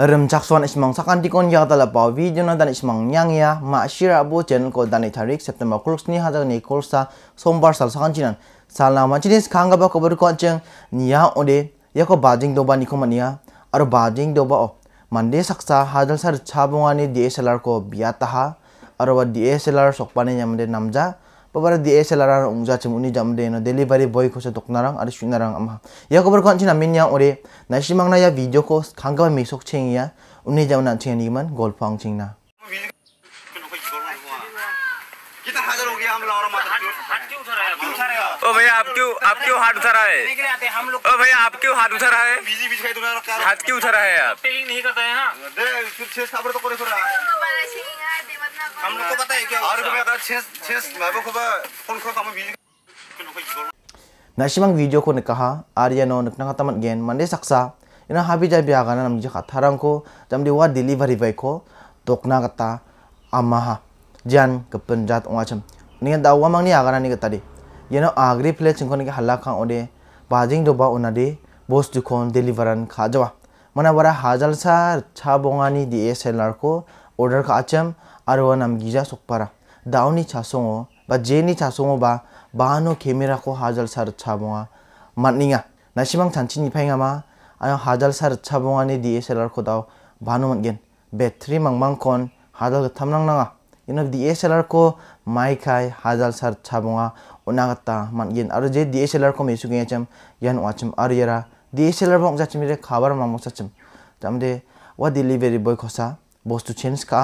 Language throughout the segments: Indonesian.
Rem chaksuan ismang sakan tikon ya tala pa video na dan ismang nyang ya ma shira bo channel ko dan itarik September kulus ni hadang ni kursa sombar sal sakan chinan. ma jenis kangga ba kobar ko ceng niya ode ya ko bajing doba ni komania ya, aro bajing doba o. Mande saksa hadal sar chabungani DSLR e ko biataha aro wa DSLR e sokpane nyamde namja पबर D S L R R उंगजाचिम उनी जमदे नो delivery boy खोसे दोकनारंग आरो सुनारंग आमा या खबर खान छिना मिन्या ओरे नाइसिमांगना या वीडियो खो खांगा मे सोख छेंगिया उनी जमना छेंगि मन गोल फांग छिना ओ भैया आप क्यों आप क्यों हाथ उठा रहा है ओ भैया आप क्यों हाथ उठा रहा है हाथ क्यों उठा रहा है आप नहीं करता है ना नासीमंग तो वीडियो को कहा आर्यनो नाम गें मंडे सक्सा इन्हें हाबी जाबी आगाना नम जी खा को जम दे वहाँ डिलीवरी बैको टोकना गता अमाहा जान कपन जात ओम नहीं दवा मंगनी आगा नी गता दी यो आग्री फ्लेट सिंह के हल्ला खा ओडे बाजिंग डोबा ओना दे बोस दुखोन डिलीवरन खा जवा मना बरा हाजल सा छा बोंगानी डी एस को ऑर्डर का अचम arowa nam gija sokpara dauni chasongo ba jeni chasongo ba bano kemirako hajal sar chabonga matninga nasimang chanchini phaingama ayo hajal sar chabonga ni DSLR ko daw bano matgen battery mangmang kon hajal thamnang nanga ino DSLR ko maikai hajal sar chabonga onagata matgen aro je DSLR ko mesu gecham yan wachim aro yara DSLR bong jachimire khabar mamok chachim tamde wa delivery boy khosa bostu change ka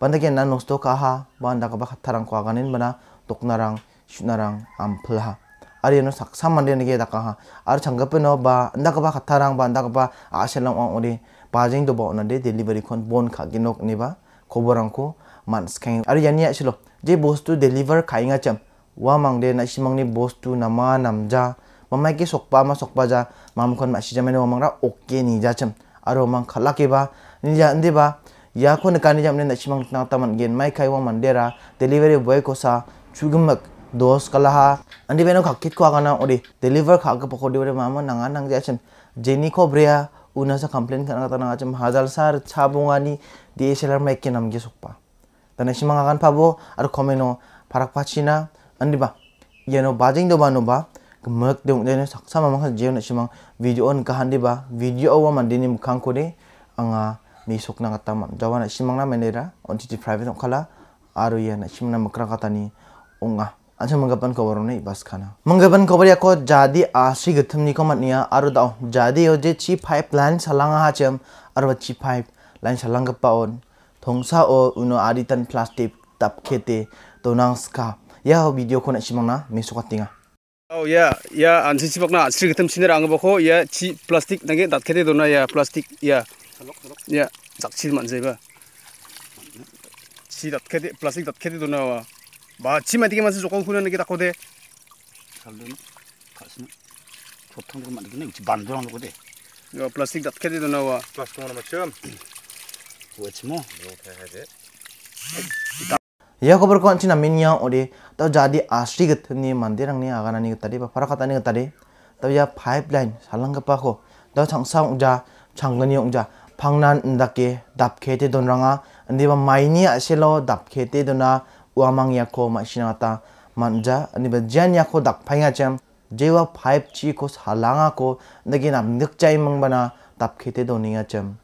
pandagyan na nosto kaha banda ka baka tarang ko aganin bana doknarang shunarang ampla ari no sak samande ne ge da kaha ar changgape no ba anda ka baka tarang ba anda ka ba aselang ang ori pajing do ba ona de delivery kon bon kha ginok ne ba khoborang ko man skang ari yani asilo je bostu deliver khainga cham wa mangde na simangni bostu nama namja mamai ke sokpa ma sokpa ja mamkon ma sijamene wamangra okke ni jacham aro mang khalake ba ni ja ande ba yakone kani jamne na chimang tna taman gen mai kai wa mandera delivery boy ko sa dos kalaha andi beno khakit ko agana ori deliver kakak khak di ore mama nanga nang jachan jeni ko brea una sa complain kana ta nanga cham hazal sar chabungani dslr mai ke nam ge sokpa tane chimang agan pabo ar komeno parak pachina andi ba yeno bajing do banu ba mak dong dene saksa mama kha jeon chimang video on kahandi ba video wa mandini mukhang ko de anga mi sokna kata mam jawana simangna menera ontiti private ongkala aru na simna mukra ni onga ansa manggapan kawarone ibas kana manggapan kawari ako jadi asi gathamni ko matnia aru dao jadi yo je chi pipe line salanga hacham aru chi pipe line salanga pa on thongsa o uno aritan plastik tap kete tonang ska ya video ko na simangna mi sokatinga Oh ya, ya ansi sibakna sri gatam angga boko ya chi plastik nange kete dona ya plastik ya ya zak chil man zeba chi dat khete plastic dat khete dona wa ba chi ma dikhe ma jokon khuna ne ki takode salden khasna chothang ro ma dikhe ne chi ya plastik dat khete dona wa plastic ma ma chum wa chmo ro kha ha de Ya kabar kau anci naminya ode, tau jadi asri gitu nih mandirang nih agan nih tadi, para kata nih tadi, tau ya pipeline salang ke pako, tau changsang uja, changgani uja, pangnan ndake dapkhete donranga niba maini aselo dapkhete dona uamang yako machinata manja niba jan yako dakphanga cham jewa 5G ko salanga ko ndage nam nikchai mangbana dapkhete doninga cham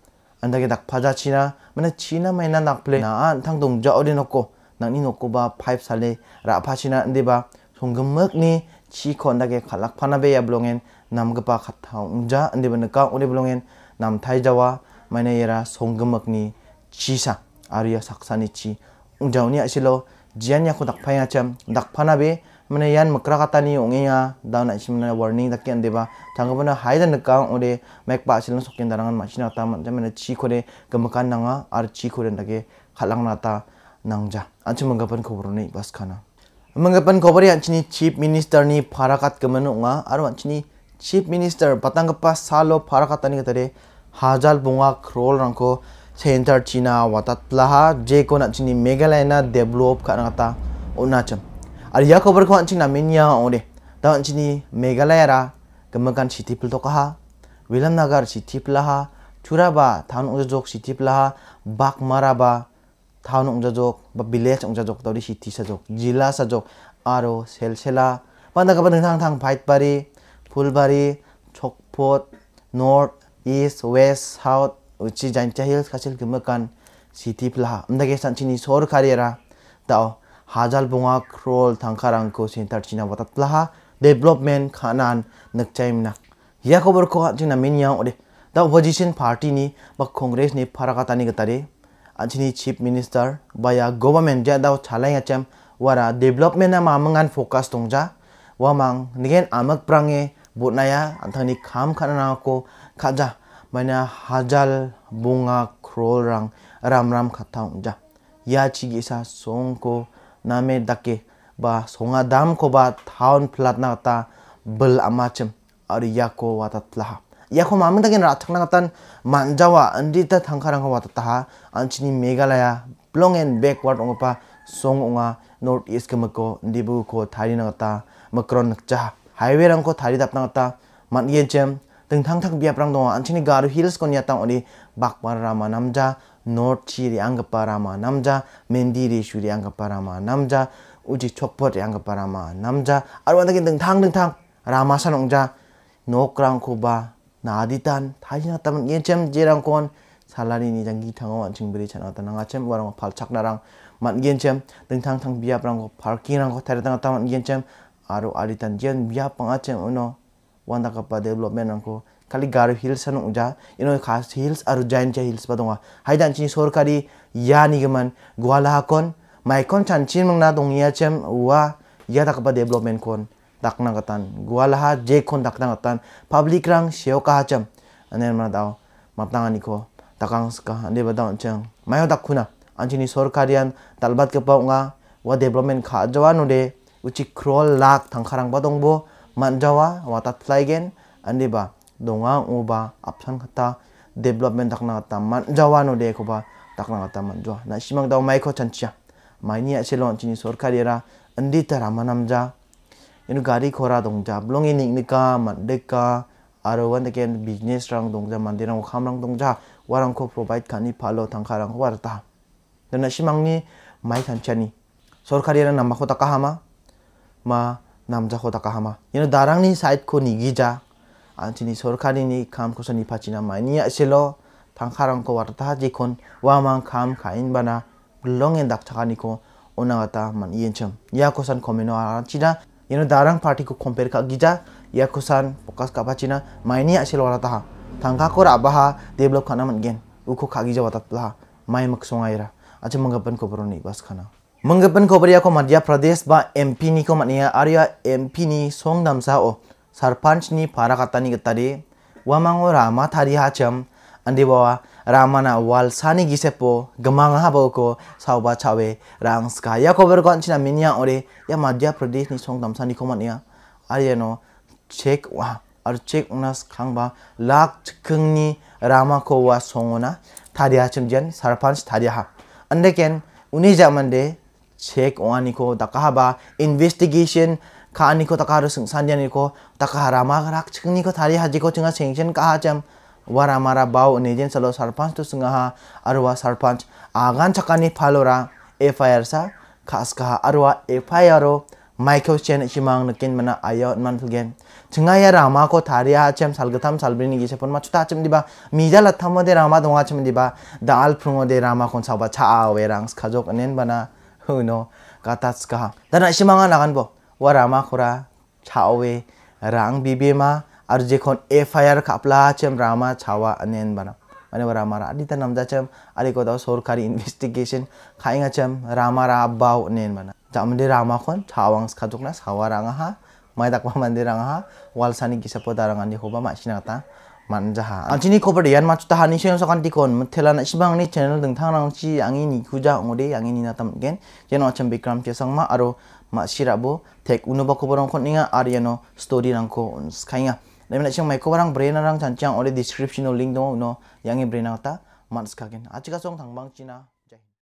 andage dakphaja china mane china maina nakple na an thang dongja orinoko nangni nokoba 5 sale raphachina ndiba 송금먹니 치콘다게 갈락파나베야 블롱엔 남그바 카타웅자 안디브니까 우리 블롱엔 남타이자와 maneira songgemakni cisa arya saksani chi unjauni asilo jianya ko dakphaya cham dakphana be mane yan mekra kata ni ongenga down action mane warning dak kian deba hai dan neka ore mek pa asil sokin darangan macin ta man jamana chi kore gemakan nanga ar chi kore ndage khalang nata nangja anchu menggapan khobrone bas khana menggapan khobari ni chief minister ni parakat kemanu nga aru ni chief minister patangpa salo pharakat ni katare हाजालबुंगा क्रोल रंगको centre चीना वातात प्लाहा जे को ना मेघालय डेवलप का नाता उनाचम और यह खबर को अंचिंग ना ओरे दा मेघालय रा सिटी पुल तो विलम नगर सिटी प्लाहा चुराबा थान उजोक सिटी प्लाहा बाकमाराबा थान उजोक बा विलेज उजोक तौरी सिटी सजोक जिला सजोक आरो सेलसेला बंदा कबन थांग फुलबारी चकपोट north east west south uchi jancha hills kasil gemakan city plah amda ke san chini sor kariera dao hajal bunga krol thangkarang ko center china watat plah development khanan nakchaimna ya khobor ko china menya ode da opposition party ni ba congress ni farakatani gatare anchini chief minister ba government ja da chalai acham wara development na mamangan focus tongja wamang nigen amak prange buat botnaya anthani kham khana aku. खाजा मैंने हजल बुंगा क्रोल रंग राम राम खाता हूँ जा या चिगीसा सोंग को नामे दके बा सोंगा दाम को बा थाउन फ्लाट ना बल अमाचम और या को वाता या को मामे दके राठक ना कतन मानजावा अंडीता थंखा रंग वाता था अंचनी मेघालय ब्लोंग एंड बैकवर्ड ओंगपा सोंग ओंगा नॉर्थ ईस्ट के मको डिबू को थारी ना कता मक्रोन चाह हाईवे रंग को थारी दापना कता मन ये चम teng t a n g thak biap rang dong anchini garu hills kon yatang oni bakpar rama namja north chi ri angpa rama namja mendi ri shuri angpa rama namja uji chokpot ri angpa rama namja aru andakin teng t a n g teng t a n g rama sanongja nokrang kuba na tan yin yen rang kon ni jang tang ong an ching chan atan ang warang na rang man yen teng tang tang adi ta atam salari achem pal chak gi bri chem je chem 나디 a 다시 났다면 예점 제랑 건 살라리 니장 기탕어 완칭 브리 찬 어떤 a 가점 와랑 발착 나랑 만겐점 chem a r 거 adi tan j 갔다만 겐점 아 p 아리탄 젠 비압 e m ono wanda kapa development angko kali garu hills anu uja ino khas hills aru giant cha hills badonga haidan chini sorkari ya geman gwala hakon maikon na dong dongia chem wa ya takapa development kon dakna katan gwala ha je kon dakna katan public rang sheo ka cham anen ma dao matanga niko takang ska ne badon chang mayo dakuna anchini sorkarian talbat kapa nga wa development kha jawa no de uchi krol lak thangkharang badong bo manjawa watat andi ba, donga uba apsan kata development takna kata manjawa no deko ba takna kata manjawa na simang dau maiko chancha maini asilon chini sorkari ra andi tara manamja inu gari kora dongja ini niknika mandeka aro wan again business rang dongja mandirang kham rang dongja ko provide kani palo phalo tangkarang warta dana simangni mai sor sorkari ra namako takahama ma namja kota takahama, Ini darang ni side ko nigija. Anci ni sorkari ni kam ko sani pachi nama. aksilo, ya silo tangkarang ko wartah jikon wamang kam kain bana belong endak cakani ko onagata man ien cem. Ya ko san komeno aranci na. Ini darang party ko compare ka gija. Ya ko pokas ka pachi na. Ma ini ya silo wartah. Tangka ko rabaha develop kana man gen. Uko kagija wartah lah. Ma imak songaira. Aja manggapan ko beruni bas kana. Menggepen beri aku Madhya Pradesh ba MP ni ko mania ya, Arya MP ni songdam sa o sarpanch ni para katani getade wamango rama thari hacham andi bawa rama na wal sani gisepo gemang ha bau ko sauba chawe rang ska ya kober china minya ore ya Madhya Pradesh ni songdam sa ni kau mania ya. Arya no check wah ar check unas kang ba, lak chkeng ni rama ko wa songona thari hacham jan sarpanch thari ha ande ken uni jamande cek oani ko taka ba investigation kaani ko taka ru sung sanjan ko taka rama rak chungni ko thari haji ko chunga sanction ka cham wara mara bau nejen salo sarpanch to sunga arwa sarpanch agan chakani phalora fir sa khas ka arwa fir Michael Chen Shimang nukin mana ayo man fulgen. Chenga ya Rama ko tari hajam salgatham salbrini gi sepon macu chuta chem diba mija latamode Rama donga chem diba dal phungo de Rama kon sabah cha awe rangs khajok anen mana huno katatska dana isimanga nakan bo warama kura chawe rang bibima aru jekhon FIR kapla chem rama chawa anen bana ane warama ra adita namda chem ari ko daw sorkari investigation khainga chem rama ra abbao anen bana jamde rama khon chawangs khajukna sawaranga ha mai dakwa mandiranga ha walsani kisapo daranga ni hoba masina ta 만자하 안치니 코버리 얀 마추 타하니 셴서간 디콘 텔라나 뭐, 시방니 채널 등 타랑 시양이 구자 옹리 양이니 나겐 제노 아참 비크람 제상마 아로 마시라보 텍 우누바 코버랑 콘닝아 아리아노 스토리 랑코 스카이가 내면 시험 마이코 바랑 브레나랑 잔짱 어레 디스크립션 링동 우노 양이 브레나 같다 만스카겐 아치가 송 당방치나